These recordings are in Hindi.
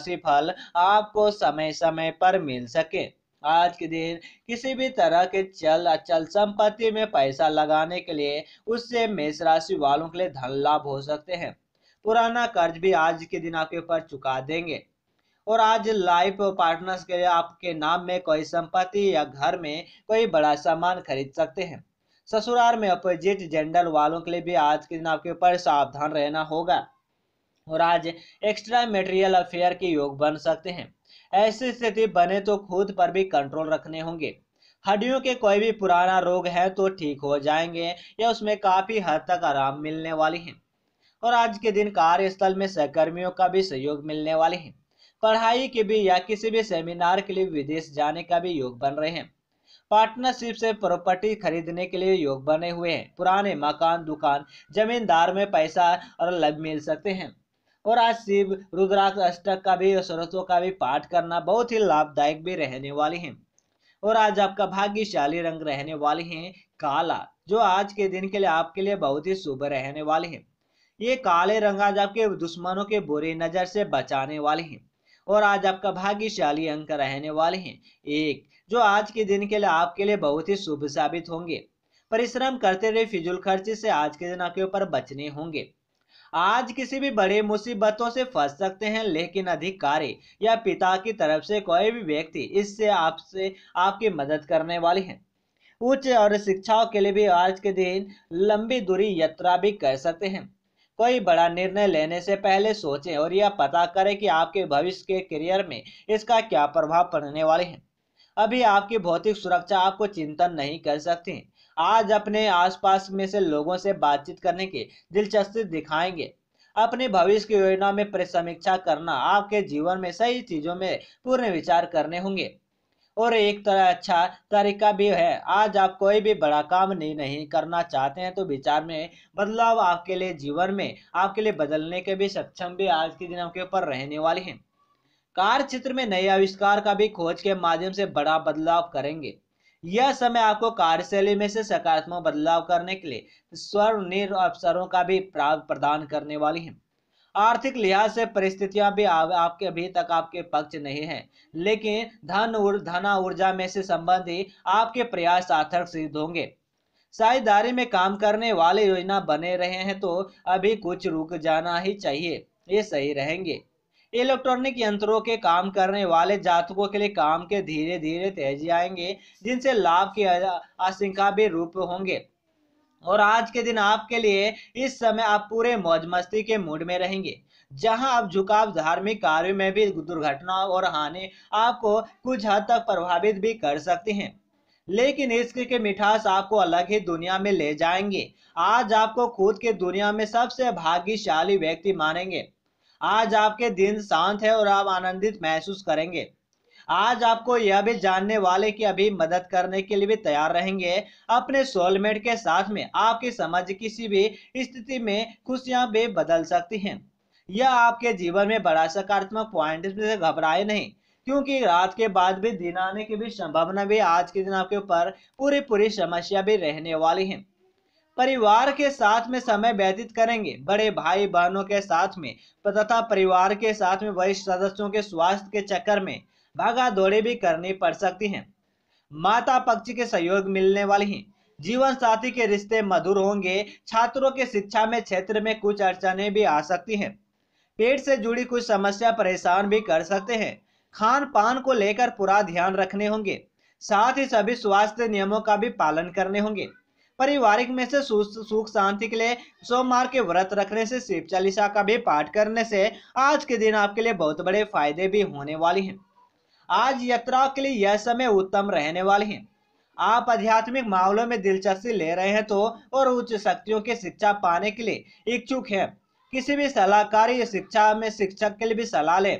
राशि फल आपको समय समय पर मिल सके आज के दिन किसी भी तरह के चल अचल संपत्ति में पैसा लगाने के लिए उससे मेष राशि वालों के लिए धन लाभ हो सकते हैं पुराना कर्ज भी आज के दिन आपके ऊपर चुका देंगे और आज लाइफ पार्टनर्स के लिए आपके नाम में कोई संपत्ति या घर में कोई बड़ा सामान खरीद सकते हैं ससुराल में अपोजिट जेंडर वालों के लिए भी आज के दिन आपके ऊपर सावधान रहना होगा और आज एक्स्ट्रा मेटेरियल अफेयर के योग बन सकते हैं ऐसी स्थिति बने तो खुद पर भी कंट्रोल रखने होंगे हड्डियों के कोई भी पुराना रोग है तो ठीक हो जाएंगे या उसमें काफी हद तक आराम मिलने वाली है और आज के दिन कार्यस्थल में सहकर्मियों का भी सहयोग मिलने वाले हैं पढ़ाई के भी या किसी भी सेमिनार के लिए विदेश जाने का भी योग बन रहे हैं पार्टनरशिप से प्रॉपर्टी खरीदने के लिए योग बने हुए हैं पुराने मकान दुकान जमींदार में पैसा और लब मिल सकते हैं और आज शिव रुद्राक्ष अष्टक का भी और सरस्वत का भी पाठ करना बहुत ही लाभदायक भी रहने वाले हैं और आज आपका भाग्यशाली रंग रहने वाले हैं काला जो आज के दिन के लिए आपके लिए बहुत ही शुभ रहने वाले हैं ये काले रंग आज आपके दुश्मनों के बुरी नजर से बचाने वाले हैं और आज आपका भाग्यशाली अंक रहने वाले हैं एक जो आज के दिन के लिए आपके लिए बहुत ही शुभ साबित होंगे परिश्रम करते हुए फिजूल खर्ची से आज के दिन आपके ऊपर बचने होंगे आज किसी भी बड़ी मुसीबतों से फंस सकते हैं लेकिन अधिकारी या पिता की तरफ से कोई भी व्यक्ति इससे आपसे आपकी मदद करने वाले हैं उच्च और शिक्षाओं के लिए भी आज के दिन लंबी दूरी यात्रा भी कर सकते हैं कोई बड़ा निर्णय लेने से पहले सोचें और यह पता करें कि आपके भविष्य के करियर में इसका क्या प्रभाव पड़ने वाले हैं अभी आपकी भौतिक सुरक्षा आपको चिंतन नहीं कर सकती आज अपने आसपास में से लोगों से बातचीत करने की दिलचस्पी दिखाएंगे अपने भविष्य की योजना में समीक्षा करना आपके जीवन में सही चीजों में पूर्ण विचार करने होंगे और एक तरह अच्छा तरीका भी है आज आप कोई भी बड़ा काम नहीं नहीं करना चाहते हैं तो विचार में बदलाव आपके लिए जीवन में आपके लिए बदलने के भी सक्षम भी आज के दिन आपके ऊपर रहने वाले हैं कार्य क्षेत्र में नए आविष्कार का भी खोज के माध्यम से बड़ा बदलाव करेंगे यह समय आपको कार्यशैली में से सकारात्मक बदलाव करने के लिए स्वर्णिर अवसरों का भी प्रदान करने वाली है आर्थिक लिहाज से परिस्थितियां भी आ, आपके अभी तक आपके पक्ष नहीं है लेकिन धन उर, धना ऊर्जा में से संबंधी आपके प्रयास सार्थक सिद्ध होंगे साझेदारी में काम करने वाले योजना बने रहे हैं तो अभी कुछ रुक जाना ही चाहिए ये सही रहेंगे इलेक्ट्रॉनिक यंत्रों के काम करने वाले जातकों के लिए काम के धीरे धीरे तेजी आएंगे जिनसे लाभ की आशंका भी रूप होंगे और आज के दिन आपके लिए इस समय आप पूरे मौज मस्ती के मूड में रहेंगे जहां आप झुकाव धार्मिक कार्यों में भी दुर्घटना और हानि आपको कुछ हद तक प्रभावित भी कर सकती हैं लेकिन इसके के मिठास आपको अलग ही दुनिया में ले जाएंगे आज आपको खुद के दुनिया में सबसे भाग्यशाली व्यक्ति मानेंगे आज आपके दिन शांत है और आप आनंदित महसूस करेंगे आज आपको यह भी जानने वाले कि अभी मदद करने के लिए भी तैयार रहेंगे अपने सोलमेट के साथ में आपकी समझ किसी भी स्थिति में खुशियां भी बदल सकती हैं यह आपके जीवन में बड़ा सकारात्मक पॉइंट से घबराए नहीं क्योंकि रात के बाद भी दिन आने की भी संभावना भी आज के दिन आपके ऊपर पूरी पूरी समस्या भी रहने वाली है परिवार के साथ में समय व्यतीत करेंगे बड़े भाई बहनों के साथ में तथा परिवार के साथ में वरिष्ठ सदस्यों के स्वास्थ्य के चक्कर में भागा दौड़े भी करनी पड़ सकती हैं माता पक्ष के सहयोग मिलने वाली हैं जीवन साथी के रिश्ते मधुर होंगे छात्रों के शिक्षा में क्षेत्र में कुछ अड़चने भी आ सकती हैं पेट से जुड़ी कुछ समस्या परेशान भी कर सकते हैं खान पान को लेकर पूरा ध्यान रखने होंगे साथ ही सभी स्वास्थ्य नियमों का भी पालन करने होंगे पारिवारिक में से सुख शांति के लिए सोमवार के व्रत रखने से शिव चालीसा का भी पाठ करने से आज के दिन आपके लिए बहुत बड़े फायदे भी होने वाले हैं आज यात्रा के लिए यह समय उत्तम रहने वाले हैं आप आध्यात्मिक मामलों में दिलचस्पी ले रहे हैं तो और उच्च शक्तियों की शिक्षा पाने के लिए इच्छुक है किसी भी सलाहकारी शिक्षा में शिक्षक के लिए भी सलाह लें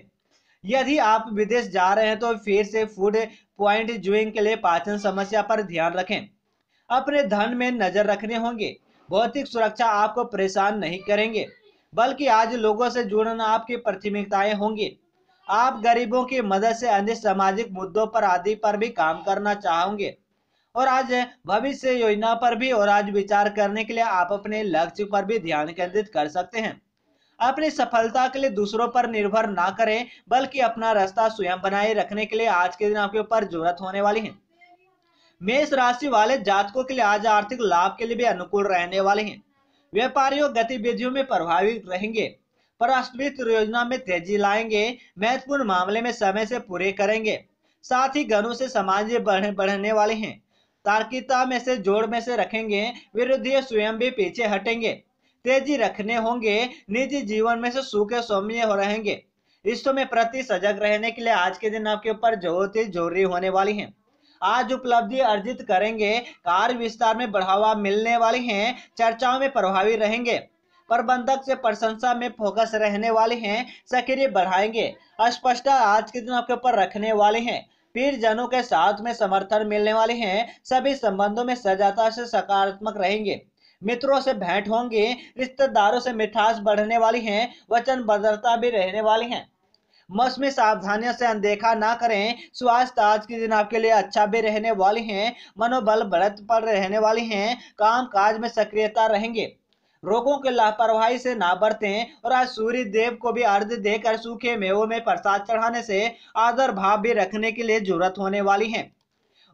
यदि आप विदेश जा रहे हैं तो फिर से फूड प्वाइंट जूइंग के लिए पाचन समस्या पर ध्यान रखें अपने धन में नजर रखने होंगे भौतिक सुरक्षा आपको परेशान नहीं करेंगे बल्कि आज लोगों से जुड़ना आपकी प्राथमिकताएं होंगी आप गरीबों की मदद से अन्य सामाजिक मुद्दों पर आदि पर भी काम करना चाहोगे और आज भविष्य योजना पर भी और आज विचार करने के लिए आप अपने लक्ष्य पर भी ध्यान केंद्रित कर सकते हैं अपनी सफलता के लिए दूसरों पर निर्भर ना करें बल्कि अपना रास्ता स्वयं बनाए रखने के लिए आज के दिन आपके ऊपर जरूरत होने वाली है मेष राशि वाले जातकों के लिए आज आर्थिक लाभ के लिए भी अनुकूल रहने वाले हैं व्यापारियों गतिविधियों में प्रभावित रहेंगे पराष्ट्रित योजना में तेजी लाएंगे महत्वपूर्ण मामले में समय से पूरे करेंगे साथ ही गणों से समाज बढ़ने, बढ़ने वाले हैं तार्किकता में से जोड़ में से रखेंगे विरोधी स्वयं भी पीछे हटेंगे तेजी रखने होंगे निजी जीवन में से सुख सौम्य हो रहेंगे रिश्तों में प्रति सजग रहने के लिए आज के दिन आपके ऊपर जरूरत जरूरी होने वाली है आज उपलब्धि अर्जित करेंगे कार्य विस्तार में बढ़ावा मिलने वाले हैं चर्चाओं में प्रभावी रहेंगे प्रबंधक से प्रशंसा में फोकस रहने वाले हैं सक्रिय बढ़ाएंगे स्पष्टता आज के दिन आपके ऊपर रखने वाले हैं पीर जनों के साथ में समर्थन मिलने वाले हैं सभी संबंधों में सजाता से सकारात्मक रहेंगे मित्रों से भेंट होंगे रिश्तेदारों से मिठास बढ़ने वाली है वचन बदलता भी रहने वाली है मस में सावधानियों से अनदेखा ना करें स्वास्थ्य आज के दिन आपके लिए अच्छा भी रहने वाली है मनोबल बढ़त पर रहने वाली है काम काज में सक्रियता रहेंगे रोगों के लापरवाही से ना बरतें और आज सूर्य देव को भी अर्ध देकर सूखे मेवों में प्रसाद चढ़ाने से आदर भाव भी रखने के लिए जरूरत होने वाली है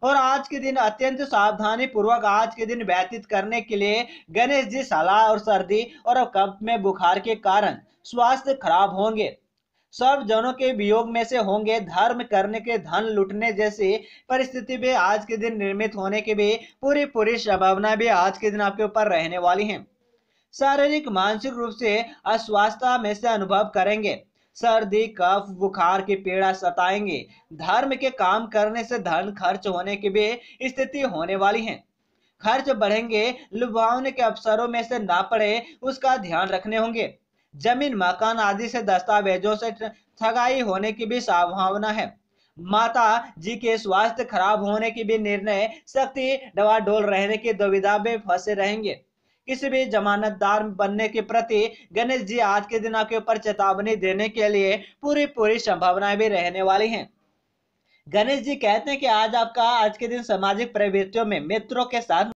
और आज के दिन अत्यंत सावधानी पूर्वक आज के दिन व्यतीत करने के लिए गणेश जी सलाह और सर्दी और कप में बुखार के कारण स्वास्थ्य खराब होंगे सब जनों के वियोग में से होंगे धर्म करने के धन लुटने जैसे परिस्थिति भी आज के दिन निर्मित होने की भी पूरी पूरी संभावना भी आज के दिन आपके ऊपर रहने वाली है शारीरिक मानसिक रूप से अस्वास्थ्य में से अनुभव करेंगे सर्दी कफ बुखार की पीड़ा सताएंगे धर्म के काम करने से धन खर्च होने की भी स्थिति होने वाली है खर्च बढ़ेंगे लुभावने के अवसरों में से ना पड़े उसका ध्यान रखने होंगे जमीन मकान आदि से दस्तावेजों से ठगाई होने की भी संभावना है माता जी के स्वास्थ्य खराब होने की भी निर्णय शक्ति डवाडोल रहने की दुविधा में फंसे रहेंगे किसी भी जमानतदार बनने के प्रति गणेश जी आज के दिन आपके ऊपर चेतावनी देने के लिए पूरी पूरी संभावनाएं भी रहने वाली हैं गणेश जी कहते हैं कि आज आपका आज के दिन सामाजिक प्रवृत्तियों में मित्रों के साथ